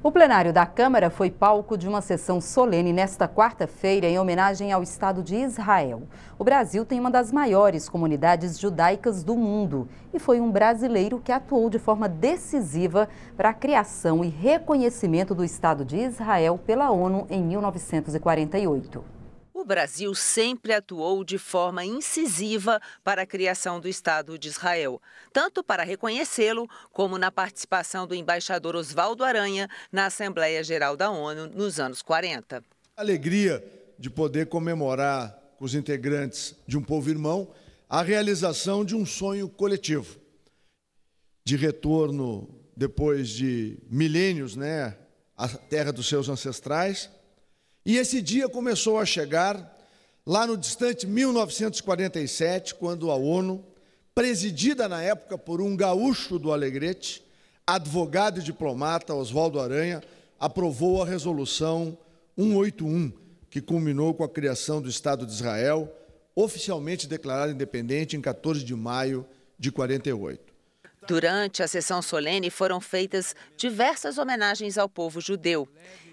O plenário da Câmara foi palco de uma sessão solene nesta quarta-feira em homenagem ao Estado de Israel. O Brasil tem uma das maiores comunidades judaicas do mundo e foi um brasileiro que atuou de forma decisiva para a criação e reconhecimento do Estado de Israel pela ONU em 1948. O Brasil sempre atuou de forma incisiva para a criação do Estado de Israel, tanto para reconhecê-lo como na participação do embaixador Oswaldo Aranha na Assembleia Geral da ONU nos anos 40. Alegria de poder comemorar com os integrantes de um povo irmão a realização de um sonho coletivo de retorno depois de milênios, né, à terra dos seus ancestrais e esse dia começou a chegar lá no distante 1947, quando a ONU, presidida na época por um gaúcho do Alegrete, advogado e diplomata Oswaldo Aranha, aprovou a resolução 181, que culminou com a criação do Estado de Israel, oficialmente declarado independente em 14 de maio de 48. Durante a sessão solene foram feitas diversas homenagens ao povo judeu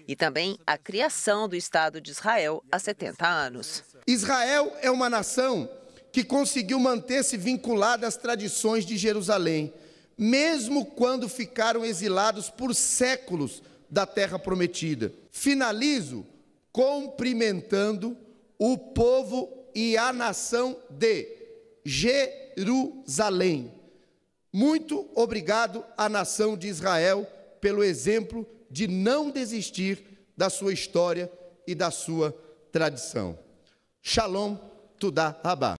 e também a criação do Estado de Israel há 70 anos. Israel é uma nação que conseguiu manter-se vinculada às tradições de Jerusalém, mesmo quando ficaram exilados por séculos da terra prometida. Finalizo cumprimentando o povo e a nação de Jerusalém. Muito obrigado à nação de Israel pelo exemplo de não desistir da sua história e da sua tradição. Shalom, Tudá Rabá.